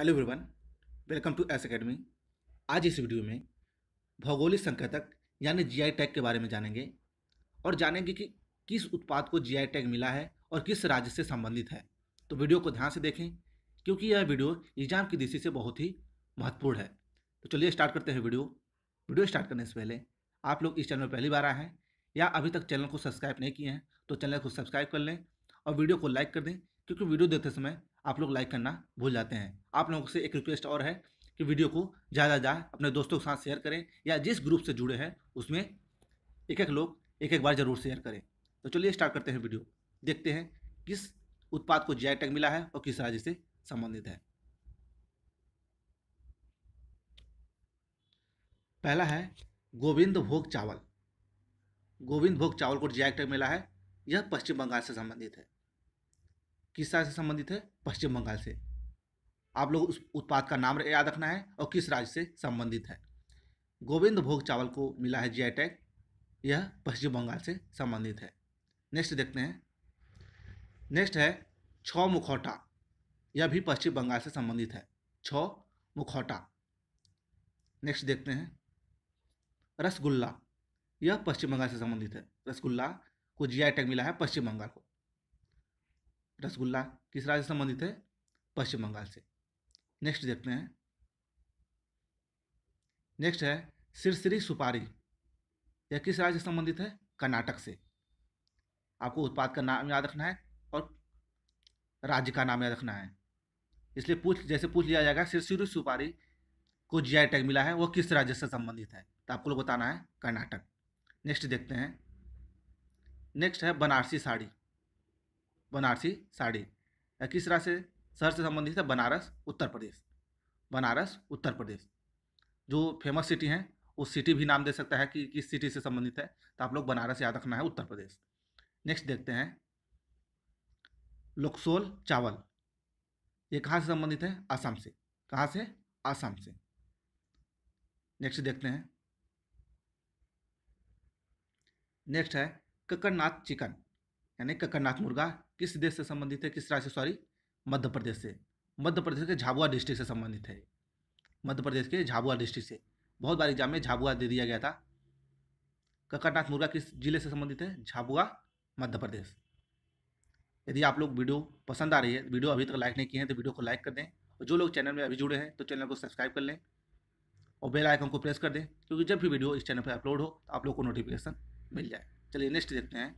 hello everyone welcome to S academy आज इस video में भौगोलिक संकेतक यानी जीआई टैग के बारे में जानेंगे और जानेंगे कि किस उत्पाद को जीआई टैग मिला है और किस राज्य से संबंधित है तो वीडियो को ध्यान से देखें क्योंकि यह वीडियो एग्जाम की दृष्टि से बहुत ही महत्वपूर्ण है तो चलिए स्टार्ट करते हैं वीडियो वीडियो स्टार्ट करने से पहले आप लोग इस चैनल में पहली बार आए हैं या अभी तक चैनल को सब्सक्राइब नहीं किए हैं तो चैनल को सब्सक्राइब कर लें और वीडियो को लाइक कर दें क्योंकि वीडियो देखते समय आप लोग लाइक करना भूल जाते हैं आप लोगों से एक रिक्वेस्ट और है कि वीडियो को ज़्यादा ज़्यादा अपने दोस्तों के साथ शेयर करें या जिस ग्रुप से जुड़े हैं उसमें एक एक लोग एक एक बार ज़रूर शेयर करें तो चलिए स्टार्ट करते हैं वीडियो देखते हैं किस उत्पाद को जी टैग मिला है और किस राज्य से संबंधित है पहला है गोविंद भोग चावल गोविंद भोग चावल को जी टैग मिला है यह पश्चिम बंगाल से संबंधित है किस राज्य से संबंधित है पश्चिम बंगाल से आप लोग उस उत्पाद का नाम याद रखना है और किस राज्य से संबंधित है गोविंद भोग चावल को मिला है जी टैग यह पश्चिम बंगाल से संबंधित है नेक्स्ट देखते हैं नेक्स्ट है छौ मुखौटा यह भी पश्चिम बंगाल से संबंधित है छौ मुखौटा नेक्स्ट देखते हैं रसगुल्ला यह पश्चिम बंगाल से संबंधित है रसगुल्ला को जी टैग मिला है पश्चिम बंगाल को रसगुल्ला किस राज्य से संबंधित है पश्चिम बंगाल से नेक्स्ट देखते हैं नेक्स्ट है सिरसिरी सुपारी यह किस राज्य से संबंधित है कर्नाटक से आपको उत्पाद का नाम याद रखना है और राज्य का नाम याद रखना है इसलिए पूछ जैसे पूछ लिया जाएगा सिरसिरी सुपारी को जी टैग मिला है वो किस राज्य से संबंधित है तो आपको लोग बताना है कर्नाटक नेक्स्ट देखते हैं नेक्स्ट है बनारसी साड़ी बनारसी साड़ी किस तरह से शहर से संबंधित है बनारस उत्तर प्रदेश बनारस उत्तर प्रदेश जो फेमस सिटी हैं उस सिटी भी नाम दे सकता है कि किस सिटी से संबंधित है तो आप लोग बनारस याद रखना है उत्तर प्रदेश नेक्स्ट देखते हैं लोकसोल चावल ये कहाँ से संबंधित है आसाम से कहाँ से आसाम से नेक्स्ट देखते हैं नेक्स्ट है ककरनाथ चिकन यानी ककरनाथ मुर्गा किस देश से संबंधित है किस राज्य से सॉरी मध्य प्रदेश से मध्य प्रदेश के झाबुआ डिस्ट्रिक्ट से संबंधित है मध्य प्रदेश के झाबुआ डिस्ट्रिक्ट से बहुत बार एग्जाम में झाबुआ दे दिया गया था ककरनाथ मुर्गा किस जिले से संबंधित है झाबुआ मध्य प्रदेश यदि आप लोग वीडियो पसंद आ रही है वीडियो अभी तक लाइक नहीं किए हैं तो वीडियो को लाइक कर दें और जो लोग चैनल में अभी जुड़े हैं तो चैनल को सब्सक्राइब कर लें और बेल आइकन को प्रेस कर दें क्योंकि जब भी वीडियो इस चैनल पर अपलोड हो तो आप लोग को नोटिफिकेशन मिल जाए चलिए नेक्स्ट देखते हैं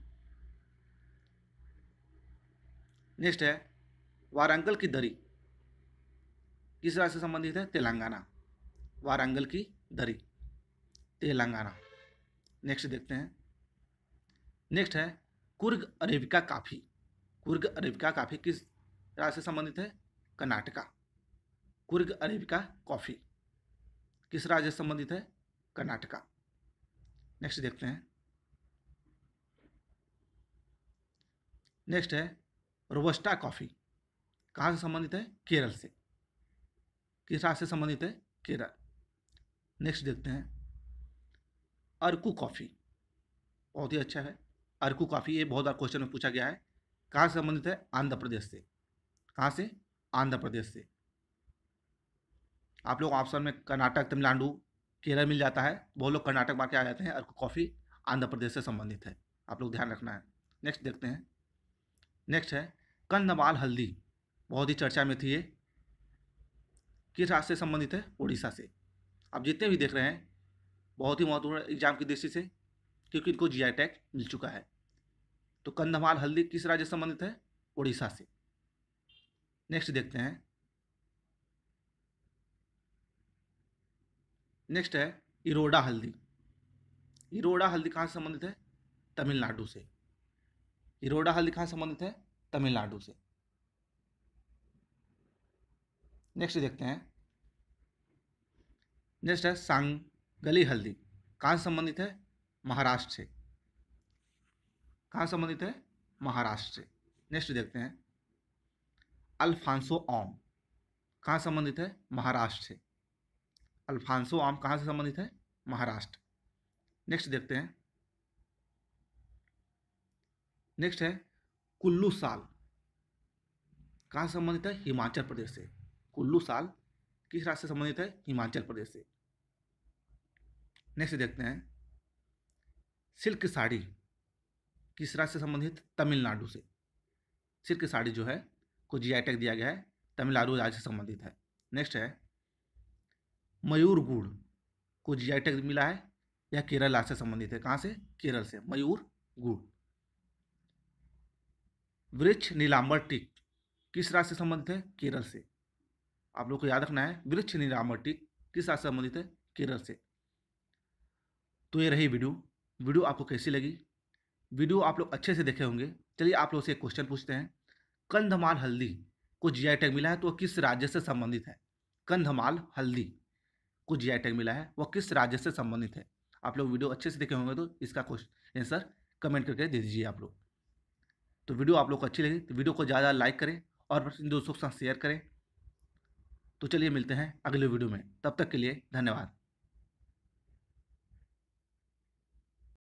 नेक्स्ट है वारंगल की दरी किस राज्य से संबंधित है तेलंगाना वारंगल की दरी तेलंगाना नेक्स्ट देखते हैं नेक्स्ट है कुर्ग अरेबिका काफ़ी कुर्ग अरेबिका काफ़ी किस राज्य से संबंधित है कर्नाटका कुर्ग अरेबिका कॉफ़ी किस राज्य से संबंधित है कर्नाटका नेक्स्ट देखते हैं नेक्स्ट है रोबस्टा कॉफ़ी कहाँ से संबंधित है केरल से किस राज्य से संबंधित है केरल नेक्स्ट देखते हैं अर्कू कॉफ़ी बहुत ही अच्छा है अर्कू कॉफ़ी ये बहुत बार क्वेश्चन में पूछा गया है कहाँ से संबंधित है आंध्र प्रदेश से कहाँ से आंध्र प्रदेश से आप लोग ऑप्शन में कर्नाटक तमिलनाडु केरल मिल जाता है बहुत लोग कर्नाटक मार के आ जाते हैं अर्कू कॉफ़ी आंध्र प्रदेश से संबंधित है आप लोग ध्यान रखना है नेक्स्ट देखते हैं नेक्स्ट है कन्नवाल हल्दी बहुत ही चर्चा में थी ये किस राज्य से संबंधित है उड़ीसा से आप जितने भी देख रहे हैं बहुत ही महत्वपूर्ण एग्जाम की दृष्टि से क्योंकि इनको जी टैग मिल चुका है तो कंधमाल हल्दी किस राज्य से संबंधित है उड़ीसा से नेक्स्ट देखते हैं नेक्स्ट है इरोडा हल्दी इरोडा हल्दी कहाँ से संबंधित है तमिलनाडु से इरोडा हल्दी कहाँ संबंधित है तमिलनाडु से नेक्स्ट देखते हैं नेक्स्ट है सांगली हल्दी कहाँ संबंधित है महाराष्ट्र से कहाँ संबंधित है महाराष्ट्र से नेक्स्ट देखते हैं अल्फांसो आम कहाँ संबंधित है महाराष्ट्र से अल्फांसो आम कहाँ से संबंधित है महाराष्ट्र नेक्स्ट देखते हैं नेक्स्ट है कुल्लू साल कहाँ संबंधित है हिमाचल प्रदेश से कुल्लू साल किस राज्य से संबंधित है हिमाचल प्रदेश से नेक्स्ट देखते हैं सिल्क साड़ी किस राज्य से संबंधित तमिलनाडु से सिल्क साड़ी जो है को जी आई टैग दिया गया है तमिलनाडु राज्य से संबंधित है नेक्स्ट है मयूर गुड़ को जी आई टैग मिला है यह केरल राज्य से संबंधित है कहाँ से केरल से मयूर गुड़ वृक्ष नीलाम्बर टिक किस राज्य से संबंधित है केरल से आप लोग को याद रखना है वृक्ष नीलाम्बर टिक किस राज्य से संबंधित है केरल से तो ये रही वीडियो वीडियो आपको कैसी लगी वीडियो आप लोग अच्छे से देखे होंगे चलिए आप लोग से एक क्वेश्चन पूछते हैं कंधमाल हल्दी को जीआई टैग मिला है तो वह किस राज्य से संबंधित है कंधमाल हल्दी को जीआई टैग मिला है वह किस राज्य से संबंधित है आप लोग वीडियो अच्छे से देखे होंगे तो इसका क्वेश्चन आंसर कमेंट करके दे दीजिए आप लोग तो वीडियो आप लोग को अच्छी लगी तो वीडियो को ज़्यादा लाइक करें और अपने दोस्तों के साथ शेयर करें तो चलिए मिलते हैं अगले वीडियो में तब तक के लिए धन्यवाद